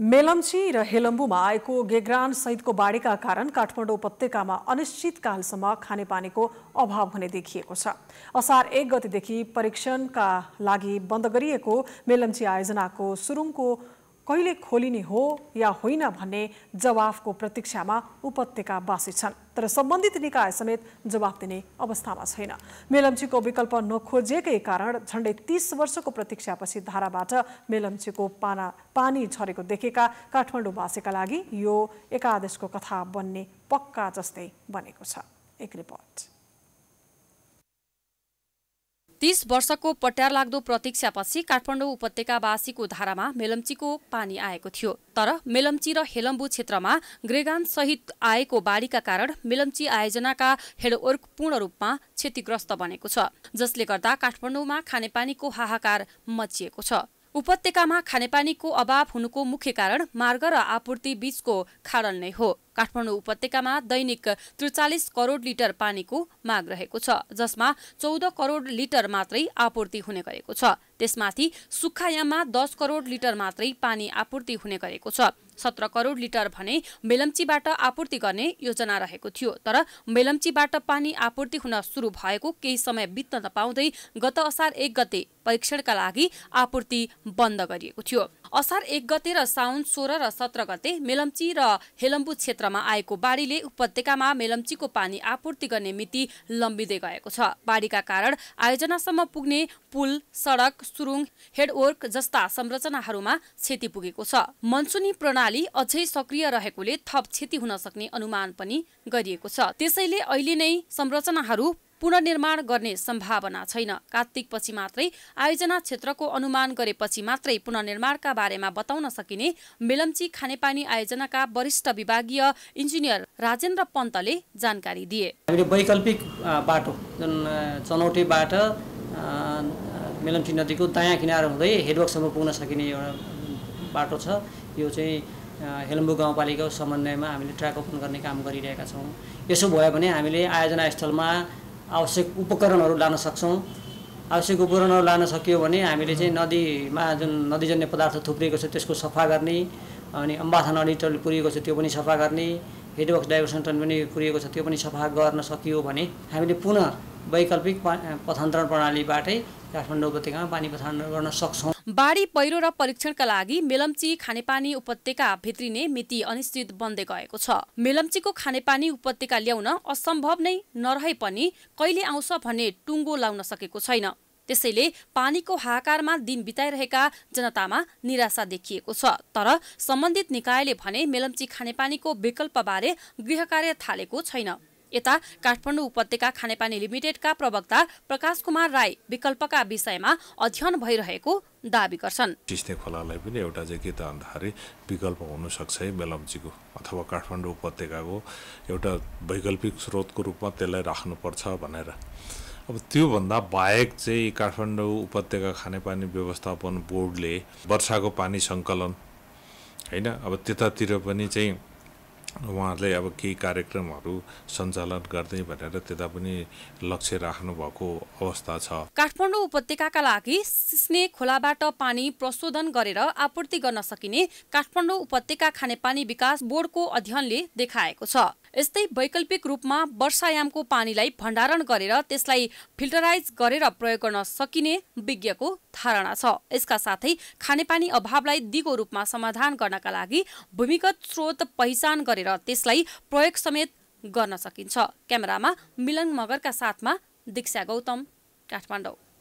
मेलम्ची र हेलम्बुमा आएको गेग्रान सहितको बाढीका कारण काठमाडौँ उपत्यकामा अनिश्चितकालसम्म खानेपानीको अभाव हुने देखिएको छ असार एक गतिदेखि परीक्षणका लागि बन्द गरिएको मेलम्ची आयोजनाको सुरुङको कहिले खोलिने हो या होइन भन्ने जवाफको प्रतीक्षामा उपत्यका उपत्यकावासी छन् तर सम्बन्धित निकाय समेत जवाफ दिने अवस्थामा छैन मेलम्चीको विकल्प नखोजिएकै कारण झन्डै तीस वर्षको प्रतीक्षापछि धाराबाट मेलम्चीको पाना पानी झरेको देखेका काठमाडौँवासीका लागि यो एकादेशको कथा बन्ने पक्का जस्तै बनेको छ एक रिपोर्ट तीस वर्षको पट्यार लाग्दो प्रतीक्षापछि काठमाडौँ उपत्यकावासीको धारामा मेलम्चीको पानी आएको थियो तर मेलम्ची र हेलम्बु क्षेत्रमा ग्रेगान सहित आएको बाढीका कारण मेलम्ची आयोजनाका हेडवर्क पूर्ण रूपमा क्षतिग्रस्त बनेको छ जसले गर्दा काठमाडौँमा खानेपानीको हाहाकार मचिएको छ उपत्यकामा खानेपानीको अभाव हुनुको मुख्य कारण मार्ग र आपूर्ति बीचको खाडल नै हो काठमाडौँ उपत्यकामा दैनिक त्रिचालिस करोड लिटर पानीको माग रहेको छ जसमा चौध करोड लिटर मात्रै आपूर्ति हुने गरेको छ त्यसमाथि सुक्खायाममा दस करोड लिटर मात्रै पानी आपूर्ति हुने गरेको छ सत्र करोड लिटर भने मेलम्चीबाट आपूर्ति गर्ने योजना रहेको थियो तर मेलम्चीबाट पानी आपूर्ति हुन सुरु भएको केही समय बित्न नपाउँदै गत असार एक गते परीक्षणका लागि आपूर्ति बन्द गरिएको थियो असार एक गते र साउन सोह्र र सत्र गते मेलम्ची र हेलम्बु क्षेत्रमा आएको बाढीले उपत्यकामा मेलम्चीको पानी आपूर्ति गर्ने मिति लम्बिँदै गएको छ बाढीका कारण आयोजनासम्म पुग्ने पुल सडक सुरुङ हेडवर्क जस्ता संरचनाहरूमा क्षति पुगेको छ मनसुनी प्रणाली अझै सक्रिय रहेकोले थप क्षति हुन सक्ने अनुमान पनि गरिएको छ त्यसैले अहिले नै संरचनाहरू पुनर्निर्माण गर्ने सम्भावना छैन पछि मात्रै आयोजना क्षेत्रको अनुमान गरेपछि मात्रै पुनर्निर्माणका बारेमा बताउन सकिने मेलम्ची खानेपानी आयोजनाका वरिष्ठ विभागीय इन्जिनियर राजेन्द्र पन्तले जानकारी दिए हामीले वैकल्पिक बाटो जुन चनौटीबाट मेलम्ची नदीको दायाँ किनार हुँदै हेडवर्कसम्म पुग्न सकिने एउटा बाटो छ यो चाहिँ हेलम्बु गाउँपालिकाको समन्वयमा हामीले ट्र्याक ओपन गर्ने काम गरिरहेका छौँ यसो भयो भने हामीले आयोजना स्थलमा आवश्यक उपकरणहरू लान सक्छौँ आवश्यक उपकरणहरू लान सकियो भने हामीले चाहिँ नदीमा जुन नदीजन्य पदार्थ थुप्रिएको छ त्यसको सफा गर्ने अनि नदी टल पुरिएको छ त्यो पनि सफा गर्ने हेडवर्क डाइभर्सन टन पनि पुरिएको छ त्यो पनि सफा गर्न सकियो भने हामीले पुनः वैकल्पिक पथान्तरण प्रणालीबाटै काठमाडौँ उपत्यकामा पानी पथान्तरण गर्न सक्छौँ बाढी पहिरो र परीक्षणका लागि मेलम्ची खानेपानी उपत्यका भित्रिने मिति अनिश्चित बन्दै गएको छ मेलम्चीको खानेपानी उपत्यका ल्याउन असम्भव नै नरहे पनि कहिले आउँछ भन्ने टुङ्गो लाउन सकेको छैन त्यसैले पानीको हाहाकारमा दिन बिताइरहेका जनतामा निराशा देखिएको छ तर सम्बन्धित निकायले भने मेलम्ची खानेपानीको विकल्पबारे गृह कार्य थालेको छैन यता काठमाडौँ उपत्यका खानेपानी लिमिटेडका प्रवक्ता प्रकाश कुमार राई विकल्पका विषयमा अध्ययन भइरहेको दावी गर्छन् टिस्ने खोलालाई पनि एउटा चाहिँ के त भन्दाखेरि विकल्प हुनसक्छ है बेलम्चीको अथवा काठमाडौँ उपत्यकाको एउटा वैकल्पिक स्रोतको रूपमा त्यसलाई राख्नुपर्छ भनेर अब त्योभन्दा बाहेक चाहिँ काठमाडौँ उपत्यका खानेपानी व्यवस्थापन बोर्डले वर्षाको पानी सङ्कलन होइन अब त्यतातिर पनि चाहिँ उहाँहरूले अब केही कार्यक्रमहरू सञ्चालन गर्ने भनेर त्यता पनि लक्ष्य राख्नु भएको अवस्था छ काठमाडौँ उपत्यकाका लागि सिस्ने खोलाबाट पानी प्रशोधन गरेर आपूर्ति गर्न सकिने काठमाडौँ उपत्यका खानेपानी विकास बोर्डको अध्ययनले देखाएको छ यस्तै वैकल्पिक रूपमा वर्षायामको पानीलाई भण्डारण गरेर त्यसलाई फिल्टराइज गरेर प्रयोग गर्न सकिने विज्ञको धारणा छ यसका साथै खानेपानी अभावलाई दिगो रूपमा समाधान गर्नका लागि भूमिगत स्रोत पहिचान गरेर त्यसलाई प्रयोग समेत गर्न सकिन्छ क्यामेरामा मिलन मगरका साथमा दीक्षा गौतम काठमाडौँ